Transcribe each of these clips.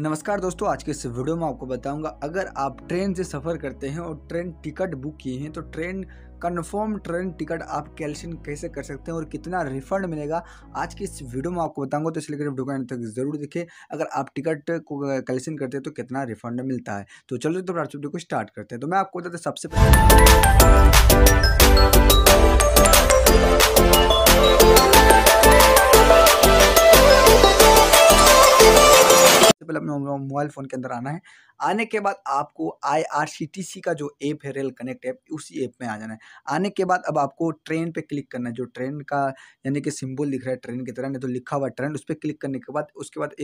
नमस्कार दोस्तों आज के इस वीडियो में आपको बताऊंगा अगर आप ट्रेन से सफ़र करते हैं और ट्रेन टिकट बुक किए हैं तो ट्रेन कन्फर्म ट्रेन टिकट आप कैल्शियन कैसे कर सकते हैं और कितना रिफंड मिलेगा आज की इस वीडियो में आपको बताऊंगा तो इसलिए वीडियो का तक जरूर देखें अगर आप टिकट को कैल्शियन करते हैं तो कितना रिफंड मिलता है तो चलो तो वीडियो को स्टार्ट करते हैं तो मैं आपको बताते सबसे पहले पहले अपने मोबाइल फ़ोन के अंदर आना है आने के बाद आपको आईआरसीटीसी का जो ऐप है रेल कनेक्ट ऐप उसी ऐप में आ जाना है आने के बाद अब आपको ट्रेन पे क्लिक करना है जो ट्रेन का यानी कि सिंबल दिख रहा है ट्रेन की तरह नहीं तो लिखा हुआ ट्रेन उस पर क्लिक करने के बाद उसके बाद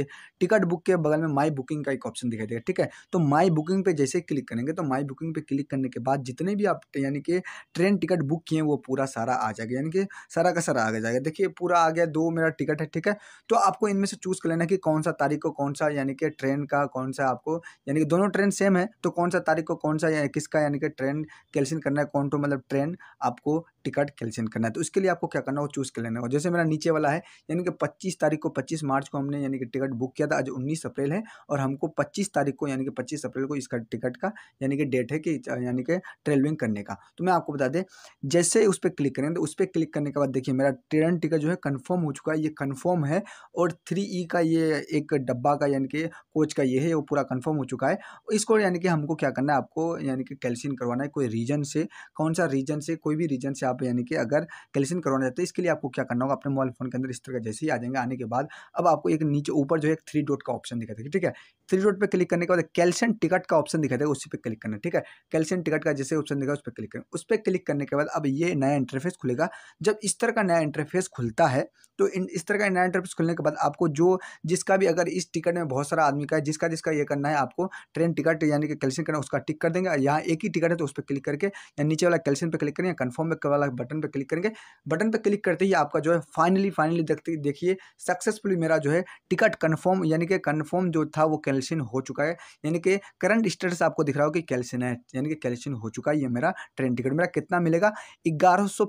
टिकट बुक के बगल में माई बुकिंग का एक ऑप्शन दिखाई देगा ठीक है तो माई बुकिंग पर जैसे क्लिक करेंगे तो माई बुकिंग पर क्लिक करने के बाद जितने भी आप यानी कि ट्रेन टिकट बुक किए हैं वो पूरा सारा आ जाएगा यानी कि सारा का सारा आगे जाएगा देखिए पूरा आ गया दो मेरा टिकट है ठीक है तो आपको इनमें से चूज़ कर लेना कि कौन सा तारीख को कौन सा यानी कि ट्रेन का कौन सा आपको यानी कि दोनों ट्रेन सेम है तो कौन सा तारीख को कौन सा या किसका यानी कि ट्रेन कैंसिल करना है कौन तो मतलब ट्रेन आपको टिकट कैंसिल करना है तो उसके लिए आपको क्या करना हो चूज़ कर लेना हो जैसे मेरा नीचे वाला है यानी कि पच्चीस तारीख को पच्चीस मार्च को हमने यानी कि टिकट बुक किया था आज उन्नीस अप्रैल है और हमको पच्चीस तारीख को यानी कि पच्चीस अप्रैल को इसका टिकट का यानी कि डेट है कि यानी कि ट्रेवलिंग करने का तो मैं आपको बता दें जैसे उस पर क्लिक करेंगे तो उस पर क्लिक करने के बाद देखिए मेरा ट्रेन टिकट जो है कन्फर्म हो चुका है ये कन्फर्म है और थ्री ई का ये एक डब्बा का यानी कि कोच का ये है वो पूरा कन्फर्म हो चुका है इसको यानी कि हमको क्या करना है आपको यानी कि कैल्सिन करवाना है कोई रीजन से कौन सा रीजन से कोई भी रीजन से आप आप यानी कि अगर कैलकुलेशन करवाना चाहते हैं तो इसके लिए आपको क्या करना होगा अपने मोबाइल फोन के अंदर इस तरह का जैसे ही आ जाएंगे आने के बाद अब आपको एक नीचे ऊपर जो है थ्री डॉट का ऑप्शन दिखा देगा ठीक है थ्री डॉट पर क्लिक करने के बाद कैल्शियम टिकट का ऑप्शन दिखा देगा उसी पर क्लिक करना ठीक है कैल्शियम टिकट का जैसे ऑप्शन दिखा उस पर क्लिक करना उस पर क्लिक करने के बाद अब ये नया इंटरफेस खुलेगा जब इस तरह का नया इंटरफेस खुलता है तो इस तरह का नया इंटरफेस खुलने के बाद आपको जो जिसका भी अगर इस टिकट में बहुत सारा आदमी का है जिसका जिसका ये करना है आपको ट्रेन टिकट यानी कि कैल्शियम करना उसका टिक कर देंगे यहाँ एक ही टिकट है तो उस पर क्लिक करके या नीचे वाला कैल्शियम पर क्लिक करें या कन्फर्म वाला बटन पर क्लिक करेंगे बटन पर क्लिक करते ही आपका जो है फाइनली फाइनली देखते देखिए सक्सेसफुली मेरा जो है टिकट कन्फर्म यानी कि कन्फर्म जो था वो कैल्शियन हो चुका है यानी कि करंट स्टेटस आपको दिख रहा हो कि कैल्शियन है यानी कि कैल्शियन हो चुका है ये मेरा ट्रेन टिकट मेरा कितना मिलेगा ग्यारह सौ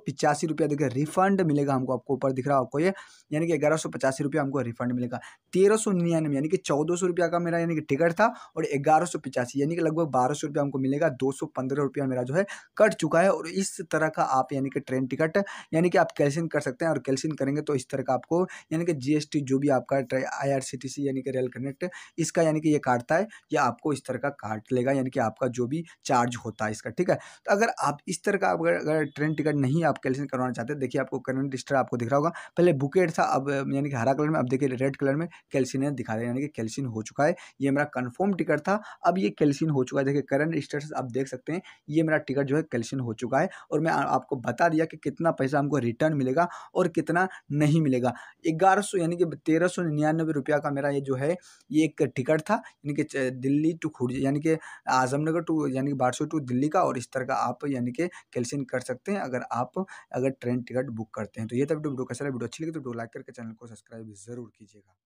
रुपया देखिए रिफंड मिलेगा हमको आपको ऊपर दिख रहा है आपको ये यानी कि ग्यारह सौ रुपया हमको रिफंड मिलेगा तेरह सौ यानी कि चौदह रुपया का मेरा यानी कि टिकट था और ग्यारह यानी कि लगभग बारह रुपया हमको मिलेगा दो रुपया मेरा जो है कट चुका है और इस तरह का आप यानी कि ट्रेन टिकट यानी कि आप कैलसिन कर सकते हैं और कैलसिन करेंगे तो इस तरह का आपको यानी कि जीएसटी जो भी आपका आई यानी कि रेल कनेक्ट इसका यानी कि ये काटता है या आपको इस तरह का काट लेगा यानी कि आपका जो भी चार्ज होता है इसका ठीक है तो अगर आप इस तरह का अगर ट्रेन टिकट नहीं आप कैलसिन करवाना चाहते देखिए आपको करंट रजिस्टर आपको दिख रहा होगा पहले बुकेट था अब यानी कि हरा कलर में अब देखिए रेड कलर में कैल्सिन दिखा रहे यानी कि कैल्सिन हो चुका है ये मेरा कन्फर्म टिकट था अब ये कैल्सिन हो चुका है देखिए करंट स्टेटस आप देख सकते हैं ये मेरा टिकट जो है कैल्सिन हो चुका है और मैं आपको बता दिया कि कितना पैसा हमको रिटर्न मिलेगा और कितना नहीं मिलेगा ग्यारह यानी कि तेरह सौ निन्यानवे रुपया का मेरा ये जो है ये एक टिकट था यानी कि दिल्ली टू खुर्ज यानी कि आजमनगर टू यानी कि बारसो टू दिल्ली का और इस तरह का आप यानी कि कैलसिन कर सकते हैं अगर आप अगर ट्रेन टिकट बुक करते हैं तो ये था वीडियो वीडियो कैसा वीडियो अच्छी लगी तो वीडियो लाइक करके चैनल को सब्सक्राइब जरूर कीजिएगा